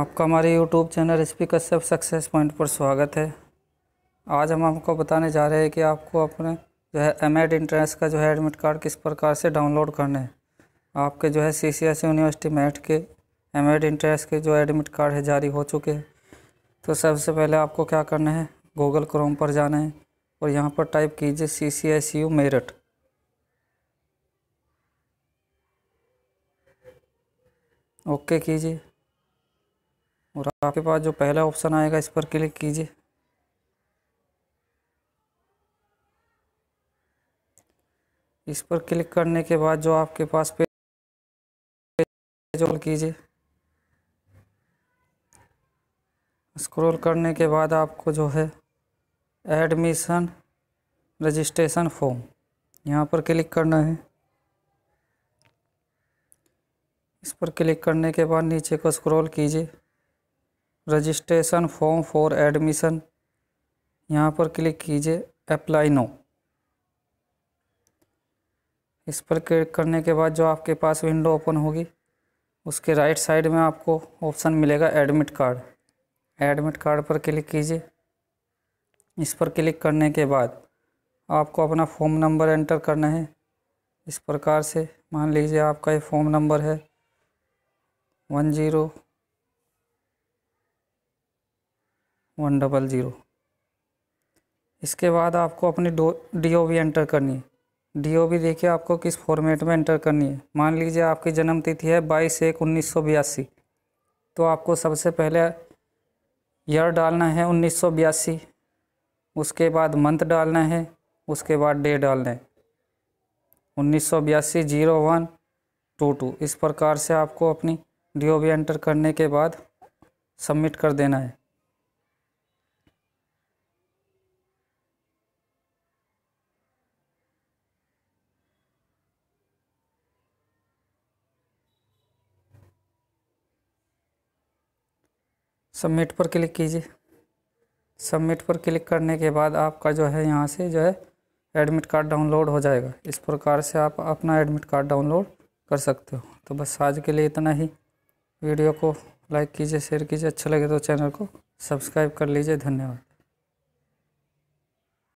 आपका हमारे YouTube channel recipe का कश्यप सक्सेस पॉइंट पर स्वागत है आज हम आपको बताने जा रहे हैं कि आपको अपने जो है एम एड इंट्रेंस का जो है एडमिट कार्ड किस प्रकार से डाउनलोड करना है आपके जो है सी सी एस यूनिवर्सिटी मैट के एम एड इंट्रेंस के जो एडमिट कार्ड है जारी हो चुके हैं तो सबसे पहले आपको क्या करना है गूगल क्रोम पर जाना है और यहाँ पर टाइप कीजिए C C S U Meerut okay कीजिए और आपके पास जो पहला ऑप्शन आएगा इस पर क्लिक कीजिए इस पर क्लिक करने के बाद जो आपके पास पे कीजिए स्क्रॉल करने के बाद आपको जो है एडमिशन रजिस्ट्रेशन फॉर्म यहाँ पर क्लिक करना है इस पर क्लिक करने के बाद नीचे को स्क्रॉल कीजिए रजिस्ट्रेशन फॉर्म फॉर एडमिशन यहाँ पर क्लिक कीजिए अप्लाई नो इस पर क्लिक करने के बाद जो आपके पास विंडो ओपन होगी उसके राइट साइड में आपको ऑप्शन मिलेगा एडमिट कार्ड एडमिट कार्ड पर क्लिक कीजिए इस पर क्लिक करने के बाद आपको अपना फॉर्म नंबर एंटर करना है इस प्रकार से मान लीजिए आपका ये फॉर्म नंबर है one zero one double zero इसके बाद आपको अपनी डो डी ओ बी एंटर करनी है डी ओ बी देखिए आपको किस फॉर्मेट में एंटर करनी है मान लीजिए आपकी जन्म तिथि है बाईस एक उन्नीस सौ बयासी तो आपको सबसे पहले ईयर डालना है उन्नीस सौ बयासी उसके बाद मंथ डालना है उसके बाद डे डालना है उन्नीस सौ बयासी जीरो वन टू टू इस प्रकार से आपको अपनी डी ओ बी एंटर करने के बाद सबमिट कर देना है सबमिट पर क्लिक कीजिए सबमिट पर क्लिक करने के बाद आपका जो है यहाँ से जो है एडमिट कार्ड डाउनलोड हो जाएगा इस प्रकार से आप अपना एडमिट कार्ड डाउनलोड कर सकते हो तो बस आज के लिए इतना ही वीडियो को लाइक कीजिए शेयर कीजिए अच्छा लगे तो चैनल को सब्सक्राइब कर लीजिए धन्यवाद